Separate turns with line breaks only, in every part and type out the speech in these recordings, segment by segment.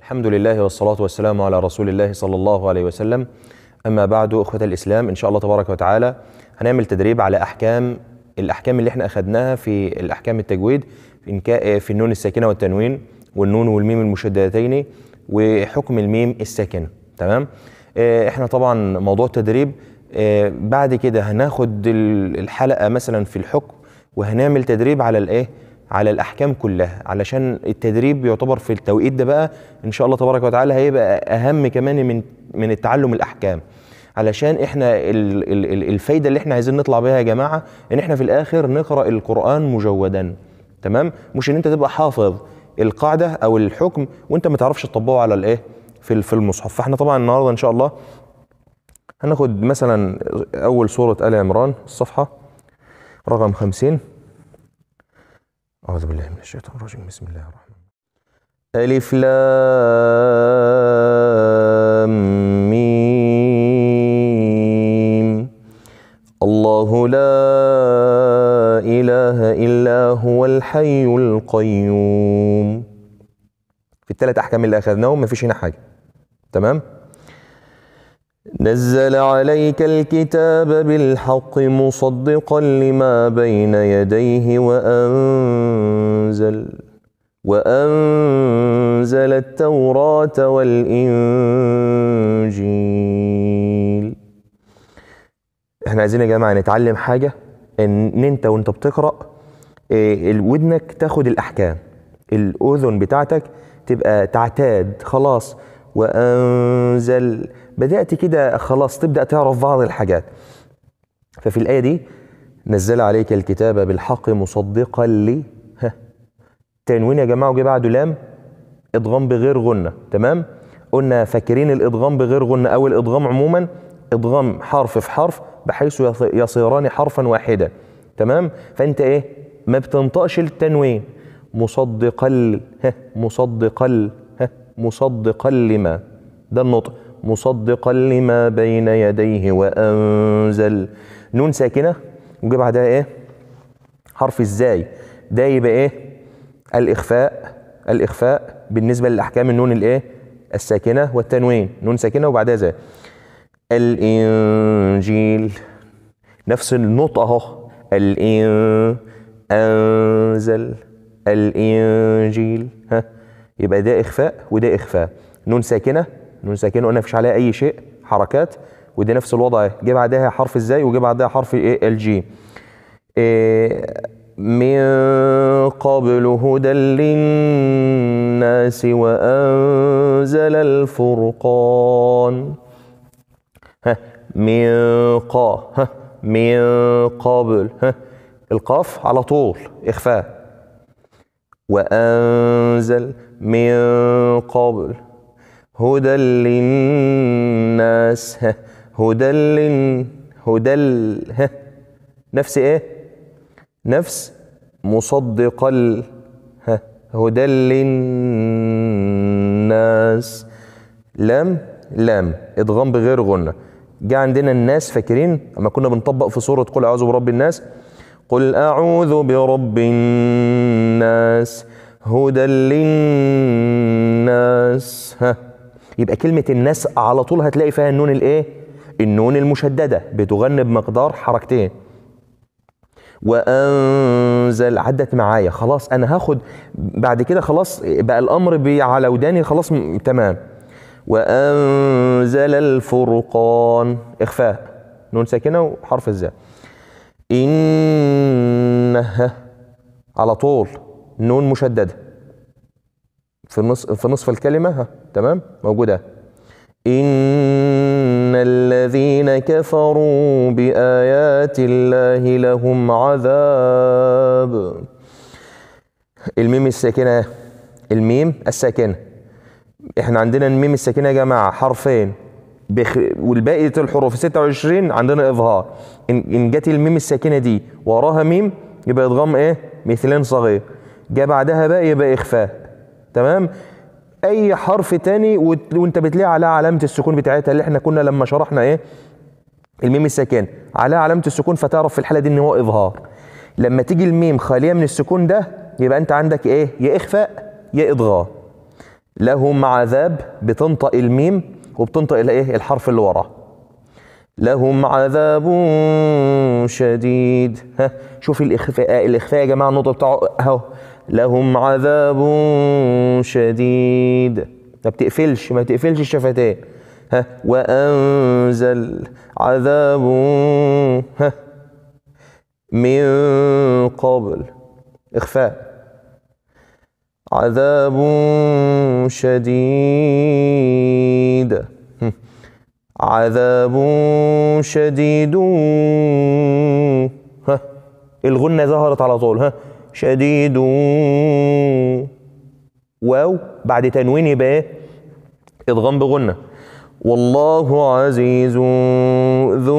الحمد لله والصلاة والسلام على رسول الله صلى الله عليه وسلم أما بعد أخوة الإسلام إن شاء الله تبارك وتعالى هنعمل تدريب على أحكام الأحكام اللي احنا أخدناها في الأحكام التجويد في, في النون الساكنة والتنوين والنون والميم المشددتين وحكم الميم الساكنة تمام آه، احنا طبعا موضوع التدريب آه، بعد كده هناخد الحلقة مثلا في الحكم وهنعمل تدريب على الإيه على الاحكام كلها علشان التدريب يعتبر في التوقيت ده بقى ان شاء الله تبارك وتعالى هيبقى اهم كمان من من التعلم الاحكام علشان احنا الفايده اللي احنا عايزين نطلع بيها يا جماعه ان احنا في الاخر نقرا القران مجودا تمام مش ان انت تبقى حافظ القاعده او الحكم وانت ما تعرفش تطبقه على الايه في في المصحف فاحنا طبعا النهارده ان شاء الله هناخد مثلا اول سوره ال عمران الصفحه رقم 50 أعوذ بالله من الشيطان الرجيم بسم الله الرحمن الرحيم ألف لام ميم الله لا إله إلا هو الحي القيوم في الثلاث أحكام اللي أخذناهم ما فيش هنا حاجة تمام؟ نزل عليك الكتاب بالحق مصدقا لما بين يديه وأنزل وأنزل التوراة والإنجيل احنا عايزين يا جماعة نتعلم حاجة ان انت وانت بتقرأ إيه، ودنك تاخد الأحكام الأذن بتاعتك تبقى تعتاد خلاص وأنزل بدات كده خلاص تبدا تعرف بعض الحاجات ففي الايه دي نزل عليك الكتاب بالحق مصدقا لي ها تنوين يا جماعه وجه بعده لام ادغام بغير غنه تمام قلنا فاكرين الادغام بغير غنه او الادغام عموما ادغام حرف في حرف بحيث يصيران حرفا واحدا تمام فانت ايه ما بتنطقش التنوين مصدقا ها مصدقا ها مصدقا لما ده النطق مصدقا لما بين يديه وأنزل نون ساكنة وجي بعدها إيه حرف الزاي ده يبقى إيه الإخفاء الإخفاء بالنسبة للأحكام النون الإيه الساكنة والتنوين نون ساكنة وبعدها زاي الإنجيل نفس النطق أهو الإن أنزل الإنجيل ها يبقى ده إخفاء وده إخفاء نون ساكنة نون ساكنه قلنا مفيش عليها اي شيء حركات ودي نفس الوضع اهي جه بعدها حرف ازاي وجه بعدها حرف ايه الجيم من قبل هدى للناس وأنزل الفرقان ها من قا ها من قبل ها القاف على طول إخفاء وأنزل من قبل هدى للناس هدى لل هدى نفس ايه نفس مصدق ال هدى للناس لام لام ادغام بغير غنه جه عندنا الناس فاكرين اما كنا بنطبق في سوره قل اعوذ برب الناس قل اعوذ برب الناس هدى للناس ها يبقى كلمة الناس على طول هتلاقي فيها النون الايه؟ النون المشددة بتغني بمقدار حركتين وانزل عدت معايا خلاص انا هاخد بعد كده خلاص بقى الامر على وداني خلاص تمام وانزل الفرقان اخفاء نون ساكنه وحرف الزاء انها على طول نون مشدده في نصف في نصف الكلمه ها تمام موجوده ان الذين كفروا بايات الله لهم عذاب الميم الساكنه الميم الساكنه احنا عندنا الميم الساكنه يا جماعه حرفين بخ... والباقي الحروف 26 عندنا اظهار ان, إن جت الميم الساكنه دي وراها ميم يبقى اضغام ايه مثلين صغير جه بعدها بقى يبقى اخفاء تمام اي حرف تاني وانت بتلاقي عليها علامه السكون بتاعتها اللي احنا كنا لما شرحنا ايه الميم الساكن عليها علامه السكون فتعرف في الحاله دي ان هو اظهار لما تيجي الميم خاليه من السكون ده يبقى انت عندك ايه يا اخفاء يا اضغاء لهم عذاب بتنطق الميم وبتنطق الايه الحرف اللي وراه لهم عذاب شديد ها شوف الاخفاء الاخفاء يا جماعه النقطه بتاعه اهو لهم عذاب شديد ما بتقفلش ما بتقفلش الشفتين ها وأنزل عذاب ها من قبل إخفاء عذاب شديد عذاب شديد ها الغنة ظهرت على طول ها شديد واو بعد تنوين يبقى اضغام إيه؟ بغنه والله عزيز ذو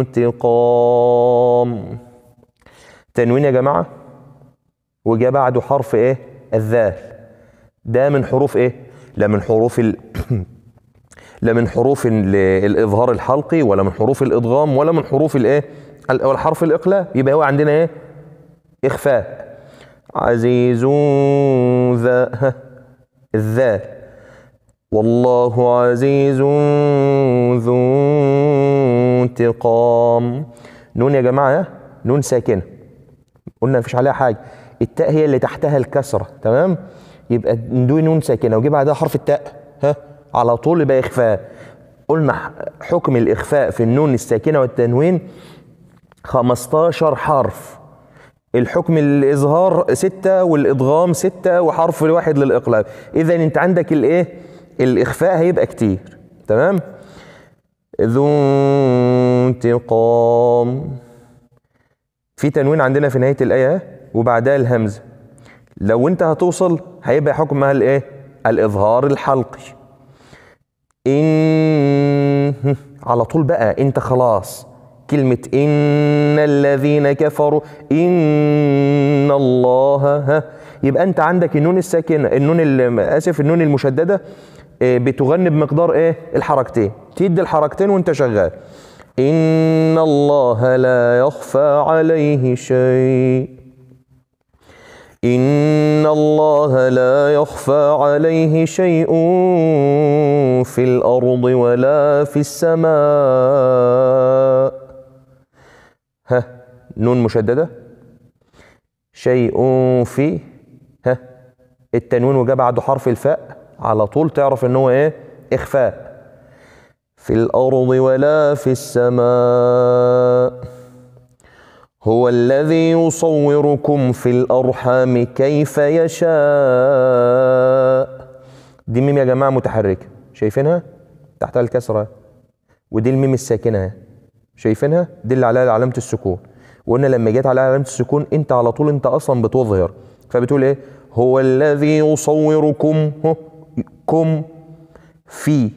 انتقام تنوين يا جماعه وجاء بعده حرف ايه الذال ده من حروف ايه لا من حروف ال... لا من حروف الاظهار الحلقي ولا من حروف الادغام ولا من حروف الايه الحرف الاقلاء يبقى هو عندنا ايه إخفاء عزيز ذا الذا والله عزيز ذو انتقام نون يا جماعة نون ساكنة قلنا مفيش عليها حاجة التاء هي اللي تحتها الكسرة تمام يبقى دون نون ساكنة وجي بعدها حرف التاء ها على طول يبقى إخفاء قلنا حكم الإخفاء في النون الساكنة والتنوين 15 حرف الحكم الإظهار ستة والإدغام ستة وحرف واحد للإقلاب إذا أنت عندك الإيه؟ الإخفاء هيبقى كتير تمام؟ ذو انتقام في تنوين عندنا في نهاية الآية وبعدها الهمزة لو أنت هتوصل هيبقى حكمها الإيه؟ الإظهار الحلقي إن على طول بقى أنت خلاص كلمة إن الذين كفروا إن الله ها يبقى أنت عندك النون الساكنة النون آسف النون المشددة آه، بتغني بمقدار إيه الحركتين تدي الحركتين وأنت شغال إن الله لا يخفى عليه شيء إن الله لا يخفى عليه شيء في الأرض ولا في السماء نون مشددة شيء في ها التنوين وجاء بعده حرف الفاء على طول تعرف ان هو ايه اخفاء في الارض ولا في السماء هو الذي يصوركم في الارحام كيف يشاء دي ميم يا جماعه متحركه شايفينها تحتها الكسره ودي الميم الساكنه شايفينها دي اللي عليها علامه السكون وقلنا لما جيت عليها علامه السكون انت على طول انت اصلا بتظهر فبتقول ايه هو الذي يصوركم كم في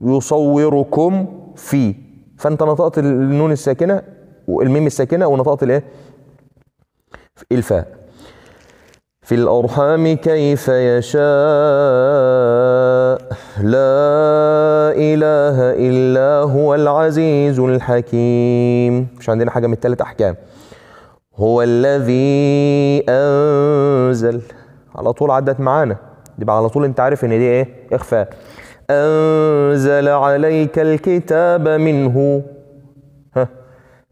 يصوركم في فانت نطقت النون الساكنه والميم الساكنه ونطقت الايه الفاء في الأرحام كيف يشاء لا إله إلا هو العزيز الحكيم مش عندنا حاجة من الثلاث أحكام هو الذي أنزل على طول عدت معانا يبقى على طول أنت عارف إن دي إيه إخفاء أنزل عليك الكتاب منه ها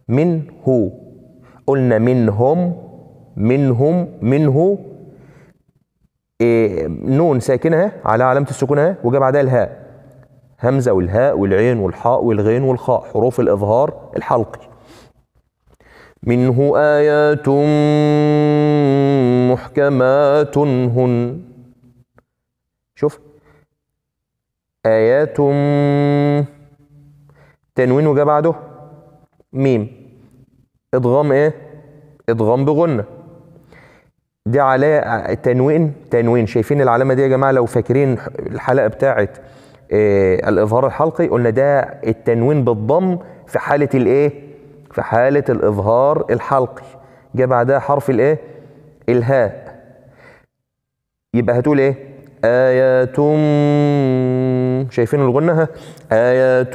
منه قلنا منهم منهم منه إيه نون ساكنة على علامة السكون وجاء بعدها الهاء همزة والهاء والعين والحاء والغين والخاء حروف الإظهار الحلقي منه آيات محكمات هن شوف آيات تنوين وجا بعده ميم إضغام إيه؟ إضغام بغنة دي عليها تنوين تنوين شايفين العلامة دي يا جماعة لو فاكرين الحلقة بتاعت آه، الاظهار الحلقي قلنا ده التنوين بالضم في حاله الايه في حاله الاظهار الحلقي جه بعدها حرف الايه الهاء يبقى هتقول ايه ايات شايفين الغنه ها ايات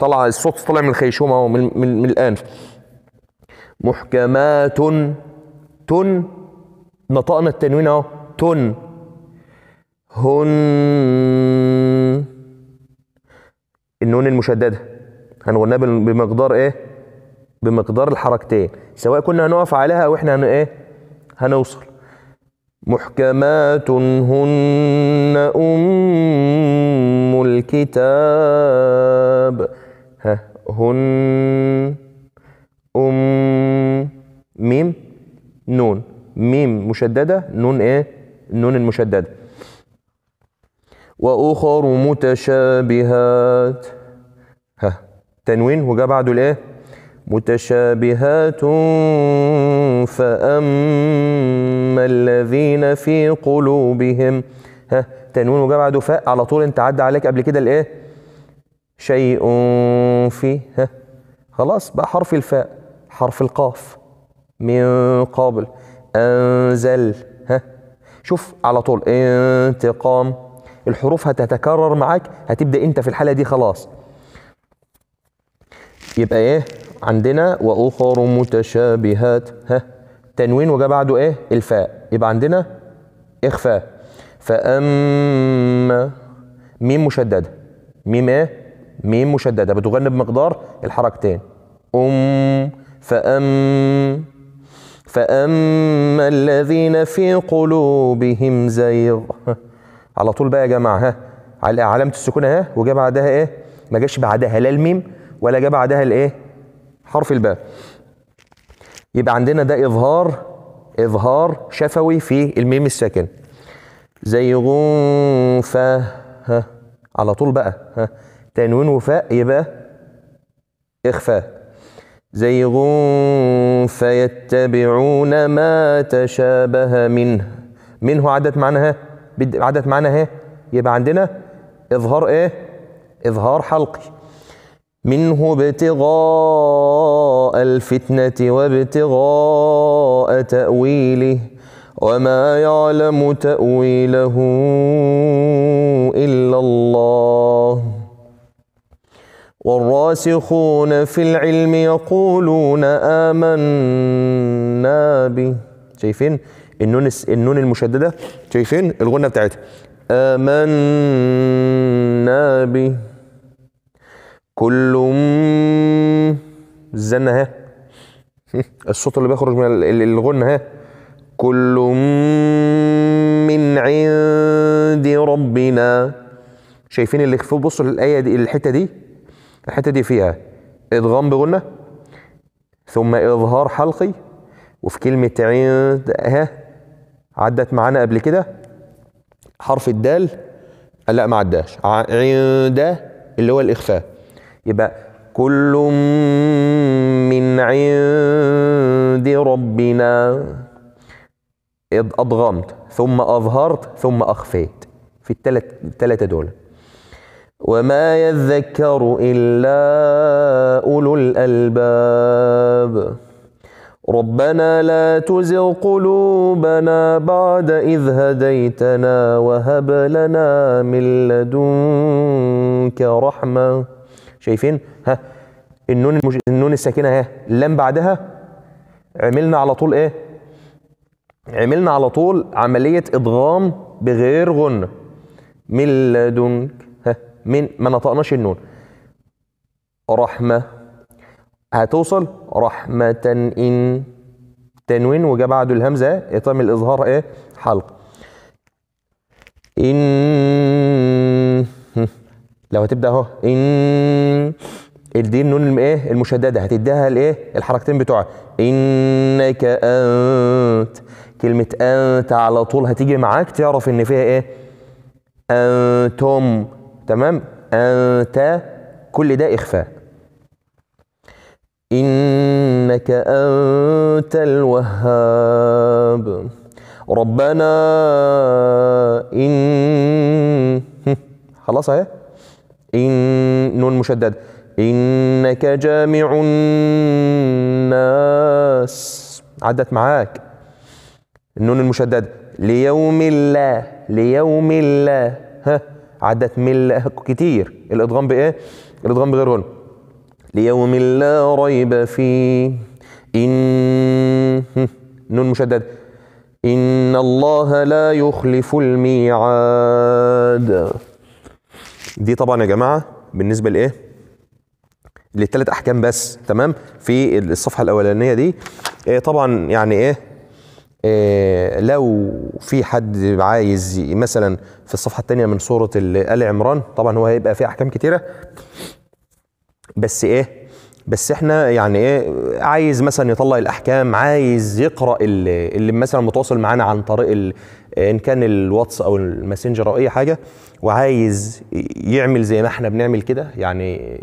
طلع الصوت طالع من الخيشوم اهو من, من, من الان محكمات تن نطقنا التنوين اهو تن هن النون المشدده هنغنيها بمقدار ايه بمقدار الحركتين سواء كنا هنقف عليها او احنا هن ايه هنوصل محكمات هن ام الكتاب ها هن ام ميم نون ميم مشدده نون ايه النون المشدده واخر متشابهات تنوين وجاء بعده الايه متشابهات فأما الذين في قلوبهم ها تنوين وجاء بعده فاء على طول انت عدى عليك قبل كده الايه شيء في ها خلاص بقى حرف الفاء حرف القاف من قبل أنزل ها شوف على طول انتقام الحروف هتتكرر معاك هتبدأ انت في الحالة دي خلاص يبقى ايه عندنا واخر متشابهات ها تنوين وجا بعده ايه الفاء يبقى عندنا اخفاء فاما ميم مشدده ميم ايه ميم مشدده بتغني بمقدار الحركتين ام فام فاما الذين في قلوبهم زيغ على طول بقى يا جماعه ها علامه السكون اهي وجا بعدها ايه ما جاش بعدها لا الميم ولا جه بعدها الايه حرف الباء يبقى عندنا ده اظهار اظهار شفوي في الميم الساكن زي غنفة ها على طول بقى ها تنوين وفاء يبقى اخفاء زي غنف يتبعون ما تشابه منه منه عدت معناها عدت معناها يبقى عندنا اظهار ايه اظهار حلقي منه ابتغاء الفتنه وابتغاء تاويله وما يعلم تاويله الا الله والراسخون في العلم يقولون امنا به شايفين النون النون المشدده شايفين الغنه بتاعتها امنا به كل الزنه ها الصوت اللي بيخرج من الغنه ها كل من عند ربنا شايفين اللي في بصوا للايه دي الحته دي الحته دي فيها إضغام بغنه ثم اظهار حلقي وفي كلمه عند ها عدت معانا قبل كده حرف الدال لا ما عداش عند اللي هو الاخفاء يبقى كل من عند ربنا أضغمت ثم أظهرت ثم أخفيت في الثلاثة دول وما يذكر إلا أولو الألباب ربنا لا تزغ قلوبنا بعد إذ هديتنا وهب لنا من لدنك رحمه شايفين ها النون المج... النون الساكنه اهي اللام بعدها عملنا على طول ايه عملنا على طول عمليه ادغام بغير غنه من لدنك ها من ما نطقناش النون رحمه هتوصل رحمه ان تنوين وجا بعده الهمزه يتم الاظهار ايه حلق ان لو هتبدا اهو ان دي النون الايه المشدده هتديها الايه الحركتين بتوعها انك انت كلمه انت على طول هتيجي معاك تعرف ان فيها ايه انتم تمام انت كل ده اخفاء انك انت الوهاب ربنا ان خلاص اهي إن نون مشدد إنك جامع الناس عدت معاك النون المشدد ليوم الله ليوم الله ها عدت مل كتير الإدغام بإيه؟ الإدغام بغير غنى ليوم لا ريب فيه إن نون مشدد إن الله لا يخلف الميعاد دي طبعا يا جماعه بالنسبه لايه للثلاث احكام بس تمام في الصفحه الاولانيه دي إيه طبعا يعني ايه إيه لو في حد عايز مثلا في الصفحه الثانيه من سوره ال عمران طبعا هو هيبقى فيه احكام كتيره بس ايه بس احنا يعني ايه عايز مثلا يطلع الاحكام عايز يقرا اللي, اللي مثلا متواصل معانا عن طريق ان كان الواتس او الماسنجر او اي حاجه وعايز يعمل زي ما احنا بنعمل كده يعني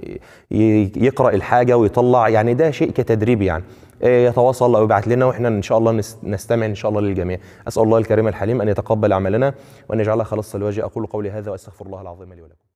يقرا الحاجه ويطلع يعني ده شيء كتدريب يعني آه، يتواصل او يبعت لنا واحنا ان شاء الله نستمع ان شاء الله للجميع اسال الله الكريم الحليم ان يتقبل اعمالنا وان يجعلها خلاصه لوجهه اقول قولي هذا واستغفر الله العظيم لي ولكم